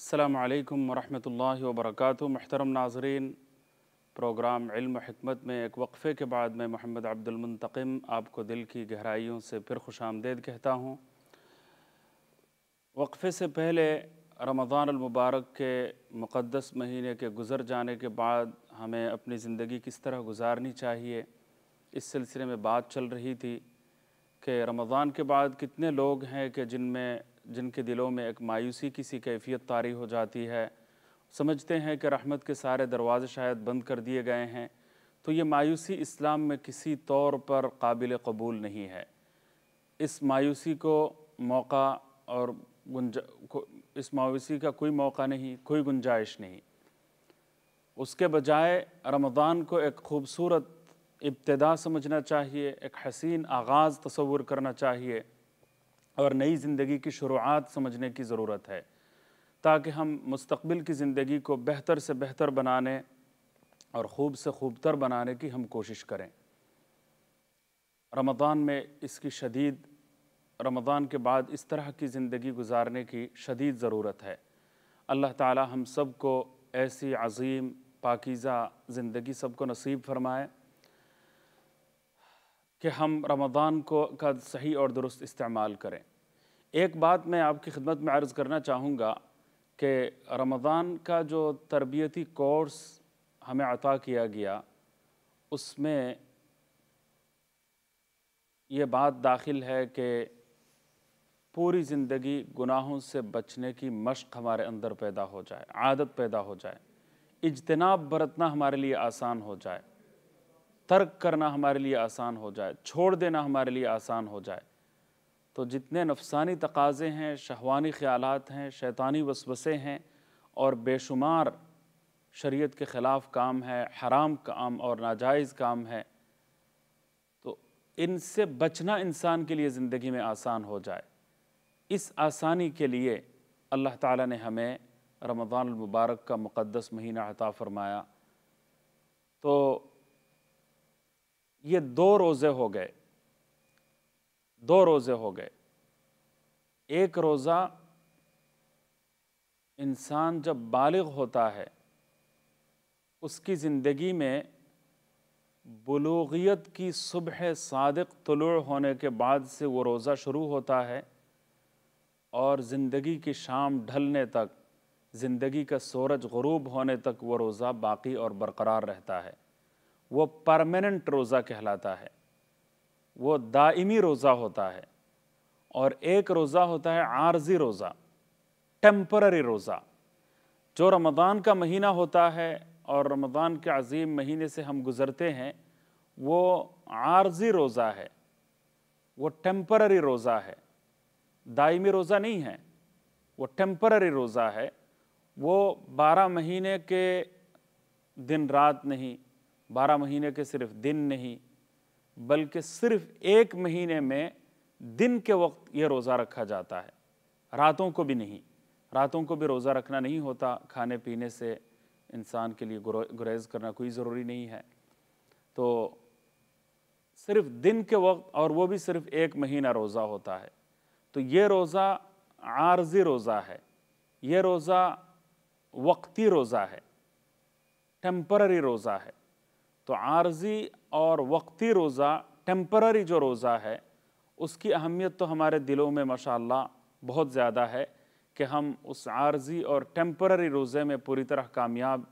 अल्लाम वरहमल वबरक महतरम नाजरीन प्रोग्राम इल्म हमत में एक वक्फ़े के बाद मैं मोहम्मद अब्दुलमतकम आपको दिल की गहराइयों से फिर खुश आमदेद कहता हूँ वक्फ़े से पहले रमज़ान के मुक़दस महीने के गुज़र जाने के बाद हमें अपनी ज़िंदगी किस तरह गुजारनी चाहिए इस सिलसिले में बात चल रही थी कि रमज़ान के बाद कितने लोग हैं कि जिनमें जिनके दिलों में एक मायूसी की सी कैफियत तारी हो जाती है समझते हैं कि रहमत के सारे दरवाज़े शायद बंद कर दिए गए हैं तो ये मायूसी इस्लाम में किसी तौर पर काबिल कबूल नहीं है इस मायूसी को मौका और गुंजा इस मायूसी का कोई मौका नहीं कोई गुंजाइश नहीं उसके बजाय रमज़ान को एक खूबसूरत इब्तदा समझना चाहिए एक हसीन आगाज़ तस्वूर करना चाहिए और नई ज़िंदगी की शुरुआत समझने की ज़रूरत है ताकि हम मुस्तबिल की ज़िंदगी को बेहतर से बेहतर बनाने और खूब से खूबतर बनाने की हम कोशिश करें रमज़ान में इसकी शदीद रमज़ान के बाद इस तरह की ज़िंदगी गुजारने की शदीद ज़रूरत है अल्लाह ताला हम सब को ऐसी अजीम पाकिज़ा ज़िंदगी सबको नसीब फरमाए कि हम रमज़ान को का सही और दुरुस्त इस्तेमाल करें एक बात मैं आपकी खिदमत में अर्ज़ करना चाहूँगा कि रमज़ान का जो तरबियती कोर्स हमें अता किया गया उसमें ये बात दाखिल है कि पूरी ज़िंदगी गुनाहों से बचने की मशक हमारे अंदर पैदा हो जाए आदत पैदा हो जाए इजतनाब बरतना हमारे लिए आसान हो जाए तर्क करना हमारे लिए आसान हो जाए छोड़ देना हमारे लिए आसान हो जाए तो जितने नफसानी तकाज़े हैं शहवानी ख़्याल हैं शैतानी वसवसे हैं और बेशुमार शरीयत के ख़िलाफ़ काम है हराम काम और नाजायज़ काम है तो इनसे बचना इंसान के लिए ज़िंदगी में आसान हो जाए इस आसानी के लिए अल्लाह ताला ने हमें रमज़ान मुबारक का मुक़दस महीना अता फ़रमाया ये दो रोज़े हो गए दो रोज़े हो गए एक रोज़ा इंसान जब बालिग होता है उसकी ज़िंदगी में बलूगियत की सुबह सादक तलु होने के बाद से वो रोज़ा शुरू होता है और ज़िंदगी की शाम ढलने तक ज़िंदगी का सूरज गरूब होने तक वो रोज़ा बाकी और बरकरार रहता है वो परमानेंट रोज़ा कहलाता है वो दायमी रोज़ा होता है और एक रोज़ा होता है आर्जी रोज़ा टेम्पररी रोज़ा जो रमज़ान का महीना होता है और रमज़ान के अजीम महीने से हम गुज़रते हैं वो आर्जी रोज़ा है वो टेम्पररी रोज़ा है दायमी रोज़ा नहीं है वो टेम्पररी रोज़ा है वो बारह महीने के दिन रात नहीं बारह महीने के सिर्फ दिन नहीं बल्कि सिर्फ एक महीने में दिन के वक्त ये रोज़ा रखा जाता है रातों को भी नहीं रातों को भी रोज़ा रखना नहीं होता खाने पीने से इंसान के लिए गुरेज करना कोई ज़रूरी नहीं है तो सिर्फ दिन के वक्त और वो भी सिर्फ एक महीना रोज़ा होता है तो ये रोज़ा आर्जी रोज़ा है ये रोज़ा वक्ती रोज़ा है टम्पररी रोज़ा है तो आर्जी और वक्ती रोज़ा टेम्पररी जो रोज़ा है उसकी अहमियत तो हमारे दिलों में माशा बहुत ज़्यादा है कि हम उस आर्जी और टेम्पररी रोज़े में पूरी तरह कामयाब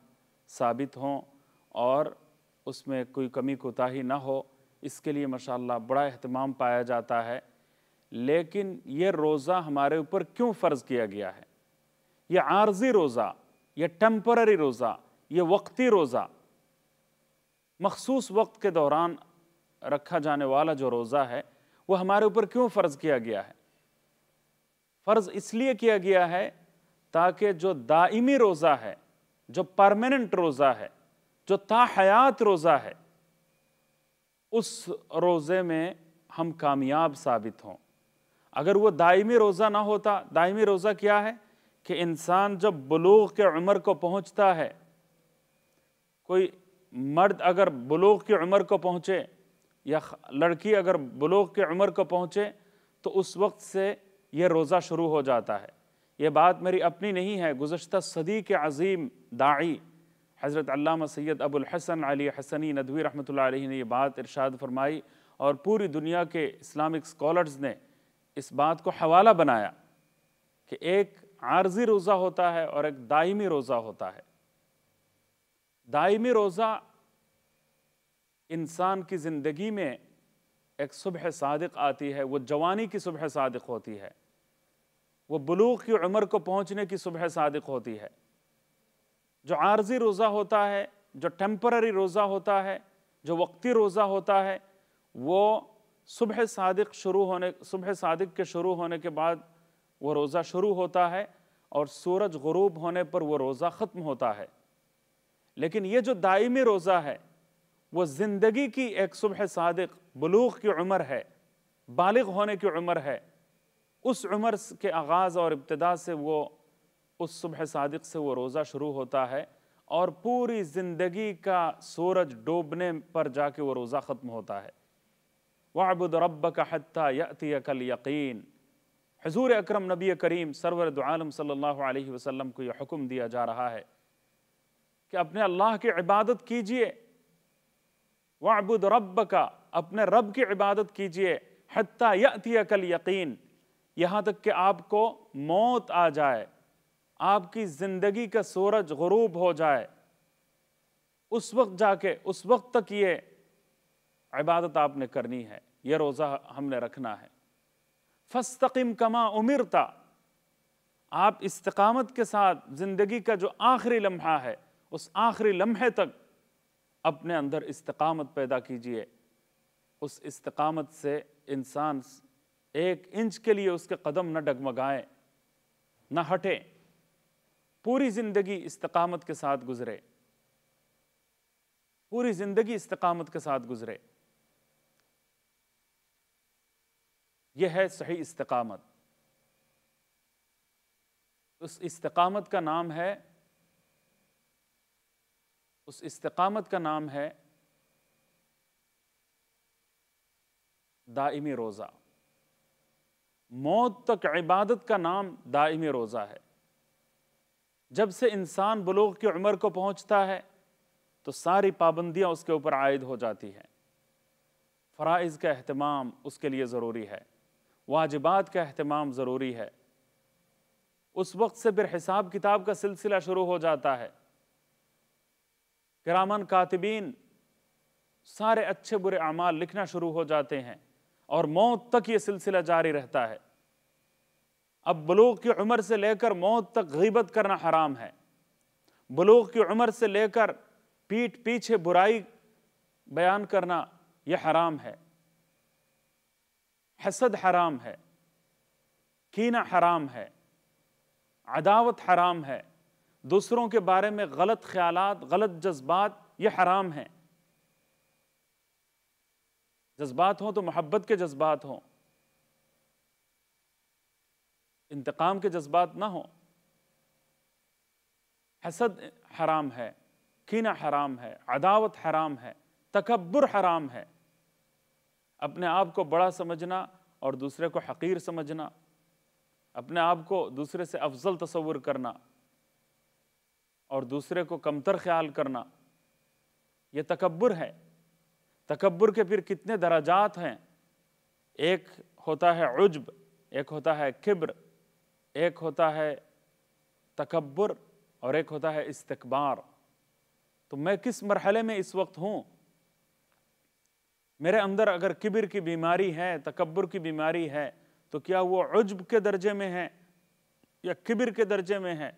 साबित हों और उसमें कोई कमी कोताही ना हो इसके लिए माशा बड़ा अहतमाम पाया जाता है लेकिन ये रोज़ा हमारे ऊपर क्यों फ़र्ज़ किया गया है ये आर्जी रोज़ा यह टेम्पररी रोज़ा ये वक्ती रोज़ा मखसूस वक्त के दौरान रखा जाने वाला जो रोज़ा है वो हमारे ऊपर क्यों फ़र्ज़ किया गया है फ़र्ज़ इसलिए किया गया है ताकि जो दायमी रोज़ा है जो परमानेंट रोज़ा है जो ताहयात रोज़ा है उस रोज़े में हम कामयाब साबित हों अगर वो दायमी रोज़ा ना होता दायमी रोज़ा क्या है कि इंसान जब बलूग के उम्र को पहुँचता है कोई मर्द अगर बलोग की उम्र को पहुँचे या लड़की अगर बलोग की उम्र को पहुँचे तो उस वक्त से यह रोज़ा शुरू हो जाता है ये बात मेरी अपनी नहीं है गुज्त सदी के अजीम दाई हज़रत अल्लामा सैयद अबुल हसन अली हसनी नदवी रहमत ने यह बात इरशाद फरमाई और पूरी दुनिया के इस्लामिक स्कॉलर्स ने इस बात को हवाला बनाया कि एक आर्जी रोज़ा होता है और एक दायमी रोज़ा होता है दायमी रोज़ा इंसान की ज़िंदगी में एक सुबह सादक आती है वो जवानी की सुबह सादक होती है वो बलूक की उम्र को पहुँचने की सुबह सादक होती है जो आर्जी रोज़ा होता है जो टेम्पररी रोज़ा होता है जो वक्ती रोज़ा होता है वो सुबह सादक शुरू होने सुबह सादक के शुरू होने के बाद वो रोज़ा शुरू होता है और सूरज गरूब होने पर वो रोज़ा ख़त्म होता है लेकिन ये जो दायमी रोज़ा है वो ज़िंदगी की एक सुबह सादक बलूक की उम्र है बालग होने की उम्र है उस उम्र के आगाज़ और इब्तदा से वो उस सुबह सादक से वो रोज़ा शुरू होता है और पूरी ज़िंदगी का सूरज डूबने पर जाके वो रोज़ा ख़त्म होता है वाबुद रब का हत्या यक़ल यकीन हजूर अक्रम नबी करीम सरवर आलम सल्ला वसम को यह हुक्म दिया जा रहा है कि अपने अल्लाह की इबादत कीजिए वबुद रब का अपने रब की इबादत कीजिए हत्या यती अकल यकीन यहाँ तक कि आपको मौत आ जाए आपकी ज़िंदगी का सूरज गरूब हो जाए उस वक्त जाके उस वक्त तक ये इबादत आपने करनी है ये रोज़ा हमने रखना है फस्तकीम कमा उमिरता आप इस्तकामत के साथ ज़िंदगी का जो आखिरी लम्हा है उस आखिरी लम्हे तक अपने अंदर इस्तकामत पैदा कीजिए उस इस्तकामत से इंसान एक इंच के लिए उसके कदम न डगमगाए न हटे पूरी ज़िंदगी इस्तकामत के साथ गुजरे पूरी ज़िंदगी इस्तकामत के साथ गुजरे यह है सही इस्तकामत उस इस्तकामत का नाम है उस इस्तकामत का नाम है दाइमी रोज़ा मौत तक इबादत का नाम दाइमी रोज़ा है जब से इंसान बलोग की उम्र को पहुंचता है तो सारी पाबंदियां उसके ऊपर आयद हो जाती हैं फ़राइज़ का अहतमाम उसके लिए ज़रूरी है वाजिबात का अहतमाम ज़रूरी है उस वक्त से फिर हिसाब किताब का सिलसिला शुरू हो जाता है करामन कातबीन सारे अच्छे बुरे अमाल लिखना शुरू हो जाते हैं और मौत तक ये सिलसिला जारी रहता है अब बलूक की उम्र से लेकर मौत तक गीबत करना हराम है बलूक की उम्र से लेकर पीठ पीछे बुराई बयान करना यह हराम है हसद हराम है कीना हराम है अदावत हराम है दूसरों के बारे में गलत ख्याल गलत जज्बात ये हराम हैं जज्बात हों तो मोहब्बत के जज्बात हों इंतकाम के जज्बात ना हों हसद हराम है कीना हराम है अदावत हराम है तकबर हराम है अपने आप को बड़ा समझना और दूसरे को हकीर समझना अपने आप को दूसरे से अफजल तस्वुर करना और दूसरे को कमतर ख्याल करना ये तकबर है तकबर के फिर कितने दराजात हैं एक होता है उजब एक होता है किब्र एक होता है तकबर और एक होता है इस्तकबार तो मैं किस मरहले में इस वक्त हूँ मेरे अंदर अगर किबिर की बीमारी है तकबर की बीमारी है तो क्या वो उजब के दर्जे में है या किबिर के दर्जे में है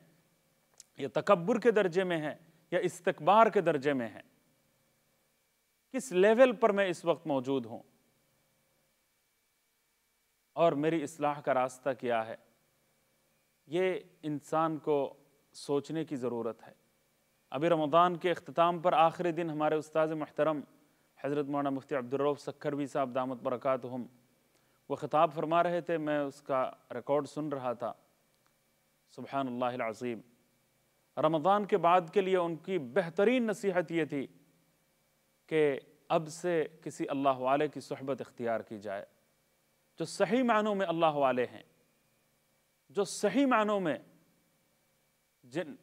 या तकबर के दर्जे में है या इस्तकबार के दर्जे में है किस लेवल पर मैं इस वक्त मौजूद हूं और मेरी इसलाह का रास्ता क्या है ये इंसान को सोचने की ज़रूरत है अभी रमदान के अख्ताम पर आखिरी दिन हमारे उस्ताद महतरम हज़रत मौना मुफ्ती अब्दुलरऊफ़ भी साहब दामद बरक़ात हम वो ख़िताब फरमा रहे थे मैं उसका रिकॉर्ड सुन रहा था सुबहानल्लाज़ीम रमज़ान के बाद के लिए उनकी बेहतरीन नसीहत ये थी कि अब से किसी अल्लाह वाले की सहबत इख्तियार की जाए जो सही मानों में अल्लाह वाले हैं जो सही मानों में जिन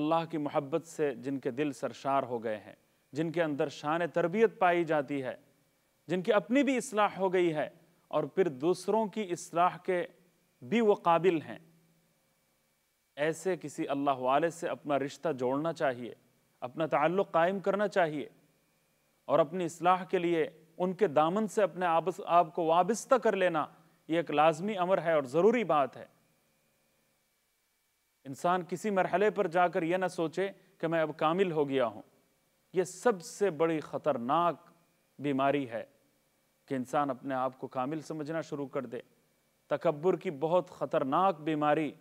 अल्लाह की मोहब्बत से जिनके दिल सरशार हो गए हैं जिनके अंदर शान तरबियत पाई जाती है जिनकी अपनी भी इसलाह हो गई है और फिर दूसरों की इसलाह के भी वो काबिल हैं ऐसे किसी अल्लाह वाले से अपना रिश्ता जोड़ना चाहिए अपना ताल्लुक़ कायम करना चाहिए और अपनी असलाह के लिए उनके दामन से अपने आपस आप को वाबस्ता कर लेना ये एक लाजमी अमर है और ज़रूरी बात है इंसान किसी मरहले पर जाकर यह ना सोचे कि मैं अब कामिल हो गया हूँ यह सबसे बड़ी ख़तरनाक बीमारी है कि इंसान अपने आप को कामिल समझना शुरू कर दे तकबर की बहुत ख़तरनाक बीमारी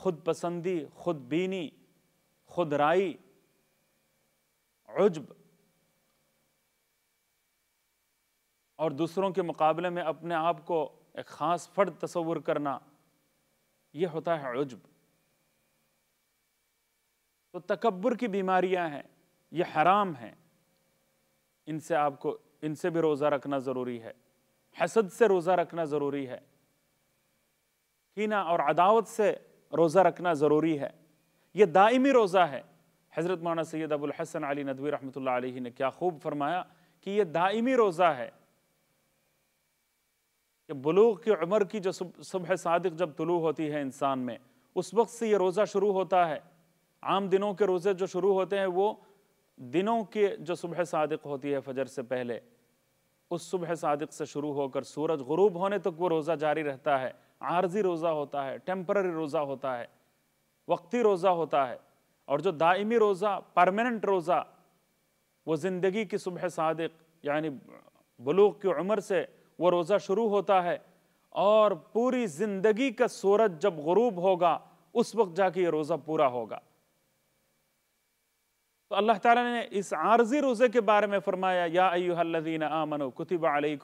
खुद पसंदी खुद बीनी खुद राई उजब और दूसरों के मुकाबले में अपने आप को एक ख़ास फ़र्द तस्वुर करना यह होता है उजब तो तकबर की बीमारियां हैं यह हराम हैं इनसे आपको इनसे भी रोज़ा रखना ज़रूरी है हसद से रोज़ा रखना ज़रूरी है कीना और अदावत से रोज़ा रखना ज़रूरी है ये दायमी रोज़ा है हज़रत माना सैद अबुलहसन अली नदवी रहमत ने क्या खूब फरमाया कि यह दायमी रोज़ा है कि बलूग की उम्र की जो सुबह सादिक जब तुलू होती है इंसान में उस वक्त से ये रोज़ा शुरू होता है आम दिनों के रोज़े जो शुरू होते हैं वो दिनों के जो सुबह सादिक होती है फजर से पहले उस सुबह सादिक से शुरू होकर सूरज गरूब होने तक वो रोज़ा जारी रहता है आर्जी रोज़ा होता है टेम्पररी रोज़ा होता है वक्ती रोज़ा होता है और जो दायमी रोज़ा परमानेंट रोज़ा वो ज़िंदगी की सुबह सदक़ यानी बलूक की उम्र से वो रोज़ा शुरू होता है और पूरी ज़िंदगी का सूरज जब गरूब होगा उस वक्त जाके ये रोज़ा पूरा होगा तो अल्लाह ताला ने इस आर्जी रोज़े के बारे में फरमाया या अयुहल्लदीन आमनो कुतिब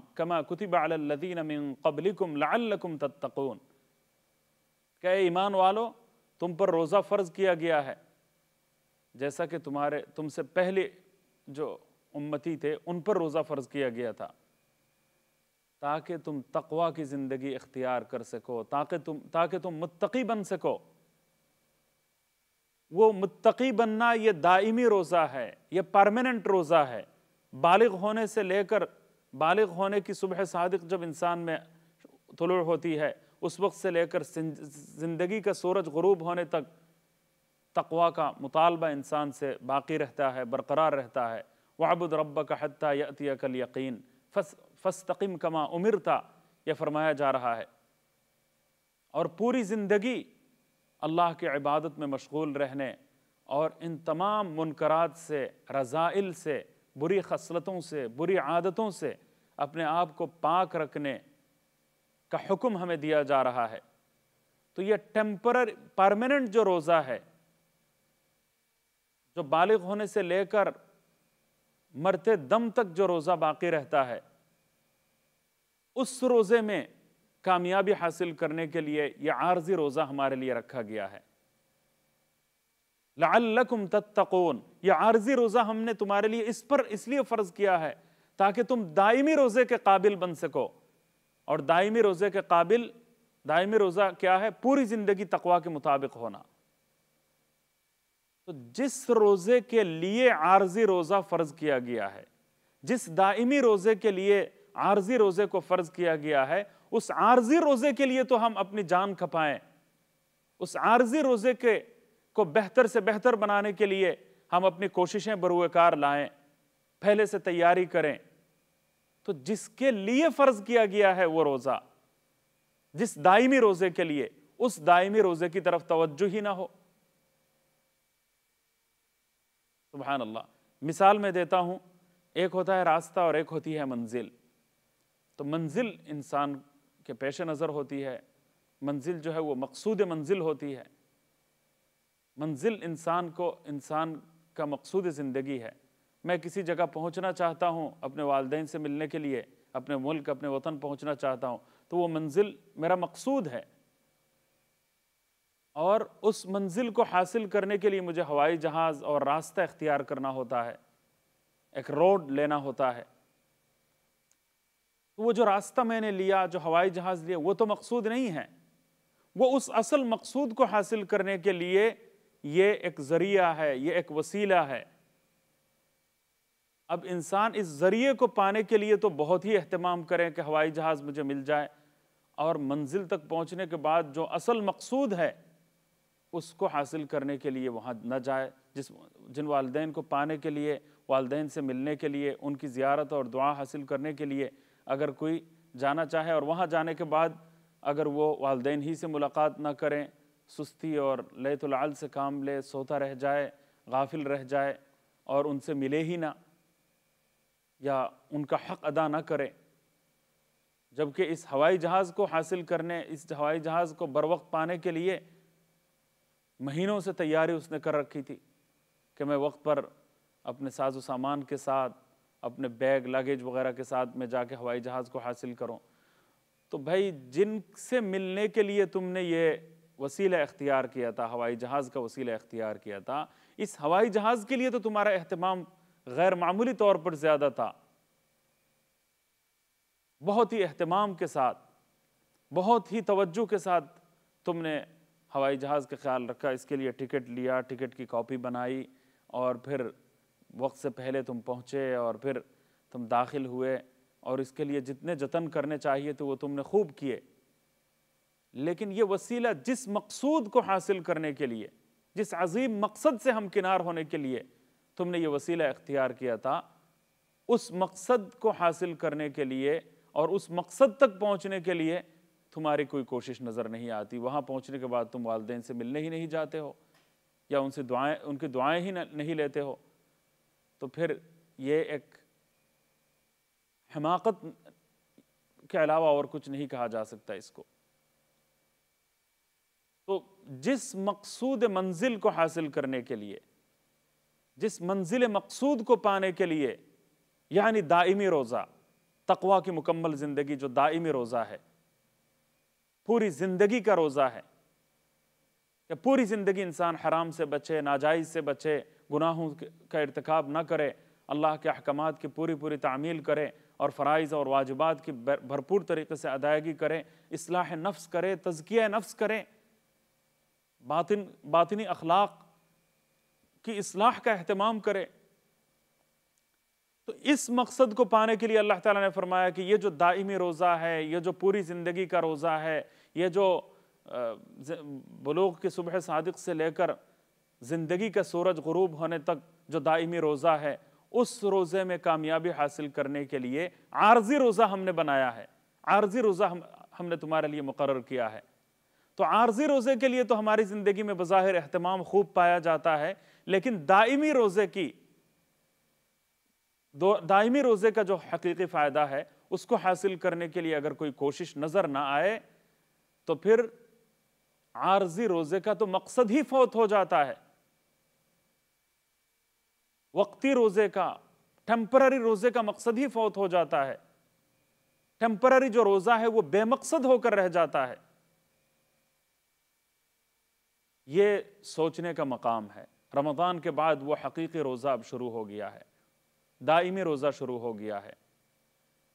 कमा कुतिब अलल्लदीन मिन लअल्लकुम तत्तकून ईमान वालो तुम पर रोज़ा फ़र्ज़ किया गया है जैसा कि तुम्हारे तुमसे पहले जो उम्मती थे उन पर रोज़ा फ़र्ज़ किया गया था ताकि तुम तकवा की ज़िंदगी इख्तियार कर सको ताकि तुम ताकि तुम मुत्तकी बन सको वो मुत्तकी बनना ये दायमी रोज़ा है ये परमानेंट रोज़ा है बालिग होने से लेकर बालिग होने की सुबह सादक जब इंसान में तुलु होती है उस वक्त से लेकर ज़िंदगी का सूरज गरूब होने तक तकवा का मुतालबा इंसान से बाकी रहता है बरकरार रहता है वाबुद रब का हती यतियकल यकीन फस फस्तकीम कमा उमिर था यह फरमाया जा रहा है और पूरी ज़िंदगी अल्लाह के इबादत में मशगूल रहने और इन तमाम मुनकरात से रज़ाइल से बुरी खसलतों से बुरी आदतों से अपने आप को पाक रखने का हुक्म हमें दिया जा रहा है तो यह टेम्पररी परमानेंट जो रोज़ा है जो बालिग होने से लेकर मरते दम तक जो रोज़ा बाकी रहता है उस रोज़े में कामयाबी हासिल करने के लिए यह आर्जी रोज़ा हमारे लिए रखा गया है लाकुम तत्तकोन यह आर्जी रोज़ा हमने तुम्हारे लिए इस पर इसलिए फ़र्ज़ किया है ताकि तुम दायमी रोज़े के काबिल बन सको और दायमी रोज़े के काबिल दायमी रोज़ा क्या है पूरी ज़िंदगी तकवा के मुताबिक होना तो जिस रोज़े के लिए आर्जी रोज़ा फ़र्ज़ किया गया है जिस दायमी रोज़े के लिए आर्जी रोज़े को फ़र्ज़ किया गया है उस आर्जी रोजे के लिए तो हम अपनी जान खपाए उस आर्जी रोजे के को बेहतर से बेहतर बनाने के लिए हम अपनी कोशिशें बरुएकार लाएं पहले से तैयारी करें तो जिसके लिए फ़र्ज़ किया गया है वो रोज़ा जिस दायमी रोज़े के लिए उस दायमी रोज़े की तरफ तवज्जो ही ना हो सुबहान अल्लाह मिसाल मैं देता हूं एक होता है रास्ता और एक होती है मंजिल तो मंजिल इंसान के पेश नज़र होती है मंजिल जो है वो मकसूद मंजिल होती है मंजिल इंसान को इंसान का मकसूद ज़िंदगी है मैं किसी जगह पहुंचना चाहता हूं अपने वालदे से मिलने के लिए अपने मुल्क अपने वतन पहुंचना चाहता हूं तो वो मंजिल मेरा मकसूद है और उस मंजिल को हासिल करने के लिए मुझे हवाई जहाज़ और रास्ता इख्तियार करना होता है एक रोड लेना होता है तो वो जो रास्ता मैंने लिया जो हवाई जहाज़ लिया वो तो मकसूद नहीं है वो उस असल मकसूद को हासिल करने के लिए ये एक ज़रिया है ये एक वसीला है अब इंसान इस ज़रिए को पाने के लिए तो बहुत ही अहतमाम करें कि हवाई जहाज़ मुझे मिल जाए और मंजिल तक पहुँचने के बाद जो असल मकसूद है उसको हासिल करने के लिए वहाँ न जाए जिस जिन वालदेन को पाने के लिए वालदेन से मिलने के लिए उनकी ज़्यारत और दुआ हासिल करने के लिए अगर कोई जाना चाहे और वहाँ जाने के बाद अगर वो वालदे ही से मुलाकात ना करें सुस्ती और लाल से काम ले सोता रह जाए गाफिल रह जाए और उनसे मिले ही ना या उनका हक अदा ना करें जबकि इस हवाई जहाज़ को हासिल करने इस हवाई जहाज़ को बर वक्त पाने के लिए महीनों से तैयारी उसने कर रखी थी कि मैं वक्त पर अपने साजो सामान के साथ अपने बैग लगेज वगैरह के साथ में जाके हवाई जहाज़ को हासिल करो तो भाई जिनसे मिलने के लिए तुमने ये वसीला इख्तियार किया था हवाई जहाज़ का वसीला इख्तियार किया था इस हवाई जहाज़ के लिए तो तुम्हारा अहतमाम गैर मामूली तौर पर ज़्यादा था बहुत ही अहतमाम के साथ बहुत ही तवज्जो के साथ तुमने हवाई जहाज़ का ख्याल रखा इसके लिए टिकट लिया टिकट की कॉपी बनाई और फिर वक्त से पहले तुम पहुँचे और फिर तुम दाखिल हुए और इसके लिए जितने जतन करने चाहिए थे वो तुमने खूब किए लेकिन ये वसीला जिस मकसूद को हासिल करने के लिए जिस अजीम मकसद से हम किनार होने के लिए तुमने ये वसीला इख्तियार किया था उस मकसद को हासिल करने के लिए और उस मकसद तक पहुँचने के लिए तुम्हारी कोई कोशिश नज़र नहीं आती वहाँ पहुँचने के बाद तुम वालदेन से मिलने ही नहीं जाते हो या उनसे दुआएं उनकी दुआएं ही नहीं लेते हो तो फिर ये एक हिमाकत के अलावा और कुछ नहीं कहा जा सकता इसको तो जिस मकसूद मंजिल को हासिल करने के लिए जिस मंजिल मकसूद को पाने के लिए यानी दायमी रोज़ा तकवा की मुकम्मल ज़िंदगी जो दायमी रोज़ा है पूरी ज़िंदगी का रोज़ा है कि पूरी ज़िंदगी इंसान हराम से बचे नाजायज़ से बचे गुनाहों का इरतकब ना करे अल्लाह के अहकाम की पूरी पूरी तामील करे और फ़रज़ और वाजबात की भरपूर तरीके से अदायगी करे असलाह नफ्स करे तजकिया नफ्स करे बातिन बातनी अखलाक की असलाह का अहतमाम करे तो इस मकसद को पाने के लिए अल्लाह ताला ने फरमाया कि ये जो दायमी रोज़ा है ये जो पूरी ज़िंदगी का रोज़ा है ये जो बलोग के सुबह सदक से लेकर ज़िंदगी का सूरज गरूब होने तक जो दायमी रोज़ा है उस रोज़े में कामयाबी हासिल करने के लिए आर्जी रोज़ा हमने बनाया है आर्जी रोज़ा हम हमने तुम्हारे लिए मुकर किया है तो आर्जी रोज़े के लिए तो हमारी ज़िंदगी में बज़ाहिर अहतमाम खूब पाया जाता है लेकिन दायमी रोज़े की दायमी रोज़े का जो हकीकी फ़ायदा है उसको हासिल करने के लिए अगर कोई कोशिश नज़र ना आए तो फिर आर्जी रोजे का तो मकसद ही फौत हो जाता है वक्ती रोजे का टेम्पररी रोजे का मकसद ही फौत हो जाता है टेम्पररी जो रोजा है वो बेमकसद होकर रह जाता है ये सोचने का मकाम है रमज़ान के बाद वो हकीकी रोज़ा अब शुरू हो गया है दायमी रोज़ा शुरू हो गया है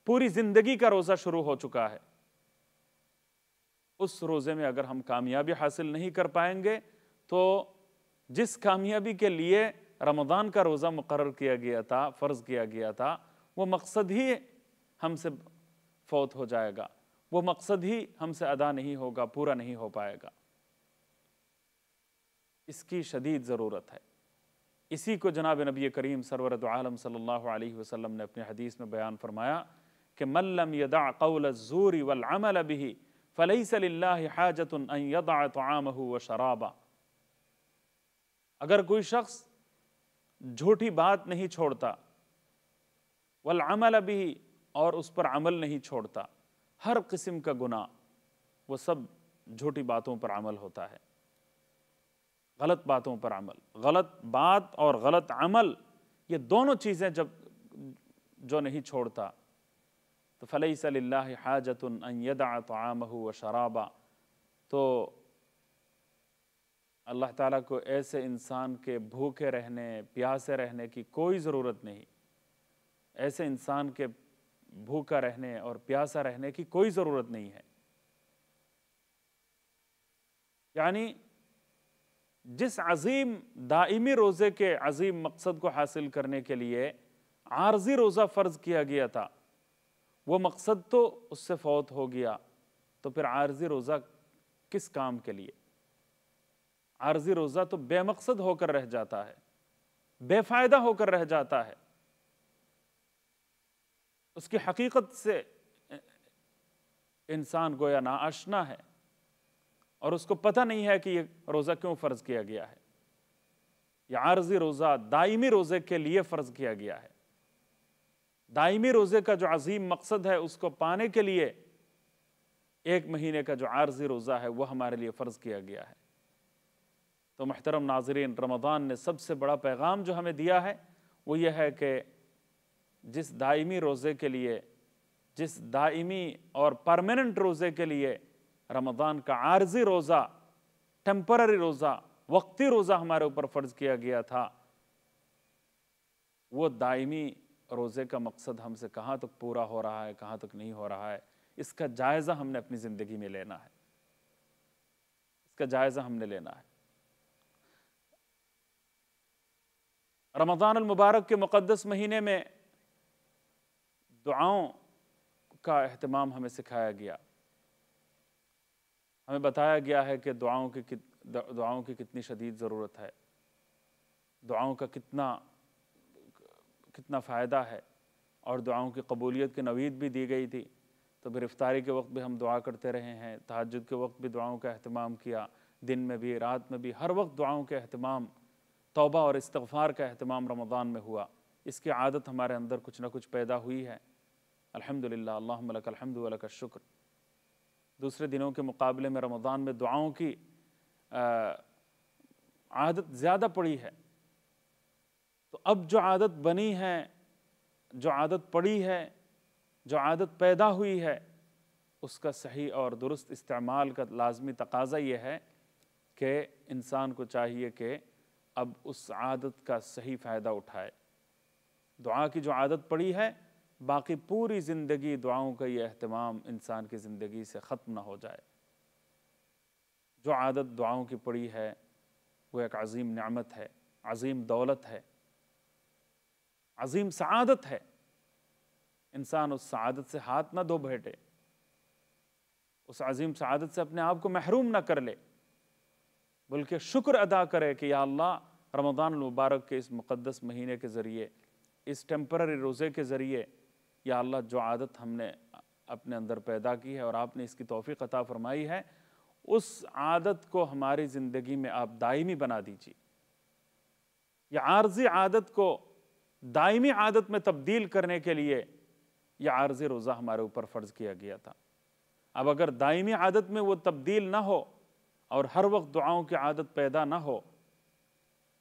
पूरी ज़िंदगी का रोज़ा शुरू हो चुका है उस रोज़े में अगर हम कामयाबी हासिल नहीं कर पाएंगे तो जिस कामयाबी के लिए रमज़ान का रोज़ा मुकर किया गया था फ़र्ज़ किया गया था वो मकसद ही हमसे फौत हो जाएगा वो मकसद ही हमसे अदा नहीं होगा पूरा नहीं हो पाएगा इसकी शदीद ज़रूरत है इसी को जनाब नबी करीम सरवरत आलम सल्लल्लाहु अलैहि वसल्लम ने अपने हदीस में बयान फरमाया कि मल्लम यदा कौल ज़ूरी वलअमल बिही फ़लई सलाजत यदाम व शराबा अगर कोई शख्स झूठी बात नहीं छोड़ता वल अमल भी और उस पर अमल नहीं छोड़ता हर किस्म का गुना वो सब झूठी बातों पर अमल होता है गलत बातों पर अमल गलत बात और गलत अमल ये दोनों चीज़ें जब जो नहीं छोड़ता तो फ़लई सल्ला हाजतदा तमाम व शराबा तो अल्लाह ताला को ऐसे इंसान के भूखे रहने प्यासे रहने की कोई ज़रूरत नहीं ऐसे इंसान के भूखा रहने और प्यासा रहने की कोई ज़रूरत नहीं है यानी जिस अजीम दायमी रोज़े के अजीम मकसद को हासिल करने के लिए आर्जी रोज़ा फ़र्ज़ किया गया था वो मकसद तो उससे फौत हो गया तो फिर आर्जी रोज़ा किस काम के लिए आर्जी रोज़ा तो बेमकसद होकर रह जाता है बेफायदा होकर रह जाता है उसकी हकीकत से इंसान गोया आशना है और उसको पता नहीं है कि ये रोज़ा क्यों फ़र्ज़ किया गया है या आर्जी रोज़ा दायमी रोज़े के लिए फ़र्ज़ किया गया है दायमी रोज़े का जो अजीम मकसद है उसको पाने के लिए एक महीने का जो आर्जी रोज़ा है वह हमारे लिए फ़र्ज़ किया गया है तो महतरम नाजरीन रमदान ने सबसे बड़ा पैगाम जो हमें दिया है वो यह है कि जिस दायमी रोज़े के लिए जिस दायमी और परमानेंट रोज़े के लिए रमदान का आर्जी रोज़ा टेम्पररी रोज़ा वक्ती रोज़ा हमारे ऊपर फ़र्ज़ किया गया था वो दायमी रोज़े का मकसद हमसे कहाँ तक पूरा हो रहा है कहाँ तक नहीं हो रहा है इसका जायज़ा हमने अपनी ज़िंदगी में लेना है इसका जायज़ा हमने लेना है रमज़ान मुबारक के मुक़दस महीने में दुआओं का अहतमाम हमें सिखाया गया हमें बताया गया है कि दुआओं की दुआओं की कितनी शदीद ज़रूरत है दुआओं का कितना कितना फ़ायदा है और दुआओं की कबूलियत की नवीद भी दी गई थी तो फिर रफ्तारी के वक्त भी हम दुआ करते रहे हैं तहजद के वक्त भी दुआओं का अहतमाम किया दिन में भी रात में भी हर वक्त दुआओं के अहतमाम तोबा और इस्तफ़ार का अहतमाम रमज़ान में हुआ इसकी आदत हमारे अंदर कुछ ना कुछ पैदा हुई है अल्हम्दुलिल्लाह का शुक्र दूसरे दिनों के मुकाबले में रमज़ान में दुआओं की आदत ज़्यादा पड़ी है अब जो आदत बनी है जो आदत पड़ी है जो आदत पैदा हुई है उसका सही और दुरुस्त इस्तेमाल का लाजमी तकाजा ये है कि इंसान को चाहिए कि अब उस आदत का सही फ़ायदा उठाए दुआ की जो आदत पड़ी है बाकी पूरी ज़िंदगी दुआओं का ये अहतमाम इंसान की ज़िंदगी से ख़त्म ना हो जाए जो आदत दुआओं की पड़ी है वो एक अजीम नामत है अजीम दौलत है अजीम सदत है इंसान उस सआदत से हाथ ना धो बैठे उस अजीम शादत से अपने आप को महरूम ना कर ले बल्कि शुक्र अदा करे कि या अल्लाह रमदान मुबारक के इस मुक़दस महीने के ज़रिए इस टेम्पररी रोज़े के ज़रिए या अल्लाह जो आदत हमने अपने अंदर पैदा की है और आपने इसकी तोफ़ी अता फ़रमाई है उस आदत को हमारी ज़िंदगी में आप दायमी बना दीजिए या आर्जी आदत को दायमी आदत में तब्दील करने के लिए यह आर्ज रोज़ा हमारे ऊपर फ़र्ज़ किया गया था अब अगर दायमी आदत में वो तब्दील ना हो और हर वक्त दुआओं की आदत पैदा ना हो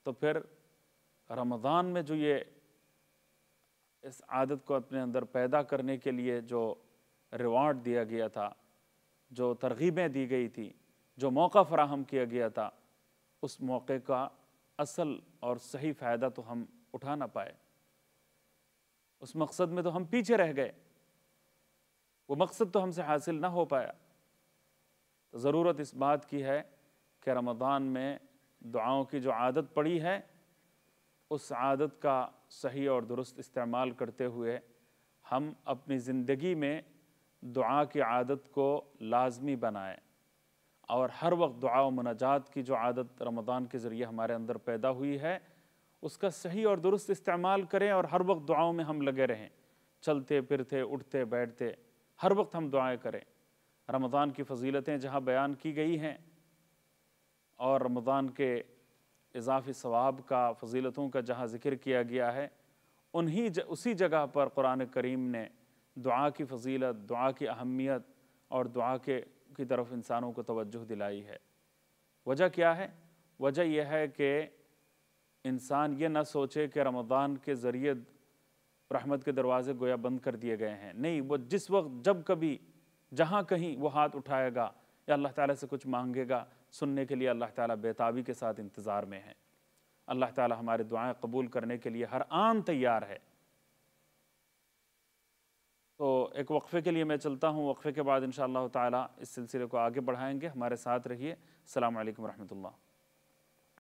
तो फिर रमज़ान में जो ये इस आदत को अपने अंदर पैदा करने के लिए जो रिवार्ड दिया गया था जो तरगीबें दी गई थी जो मौका फ़राहम किया गया था उस मौके का असल और सही फ़ायदा तो हम उठा ना पाए उस मकसद में तो हम पीछे रह गए वो मकसद तो हमसे हासिल ना हो पाया तो ज़रूरत इस बात की है कि रमज़ान में दुआओं की जो आदत पड़ी है उस आदत का सही और दुरुस्त इस्तेमाल करते हुए हम अपनी ज़िंदगी में दुआ की आदत को लाजमी बनाएं और हर वक्त दुआ व मनाजात की जो आदत रमज़ान के ज़रिए हमारे अंदर पैदा हुई है उसका सही और दुरुस्त इस्तेमाल करें और हर वक्त दुआओं में हम लगे रहें चलते फिरते उठते बैठते हर वक्त हम दुआएं करें रमज़ान की फजीलतें जहाँ बयान की गई हैं और रमज़ान के इजाफी सवाब का फजीलतों का जहाँ ज़िक्र किया गया है उन्हीं ज, उसी जगह पर कुरान करीम ने दुआ की फजीलत दुआ की अहमियत और दुआ के की तरफ इंसानों को तवज्जो दिलाई है वजह क्या है वजह यह है कि इंसान ये ना सोचे कि रमज़ान के ज़रिए रहमत के दरवाज़े गोया बंद कर दिए गए हैं नहीं वो जिस वक्त जब कभी जहाँ कहीं वो हाथ उठाएगा या अल्लाह ताला से कुछ मांगेगा सुनने के लिए अल्लाह ताला बेताबी के साथ इंतज़ार में है अल्लाह ताला हमारे दुआएं कबूल करने के लिए हर आन तैयार है तो एक वक्फ़े के लिए मैं चलता हूँ वक्फ़े के बाद इन ताला इस सिलसिले को आगे बढ़ाएंगे हमारे साथ रहिए अल्लाम वरहमल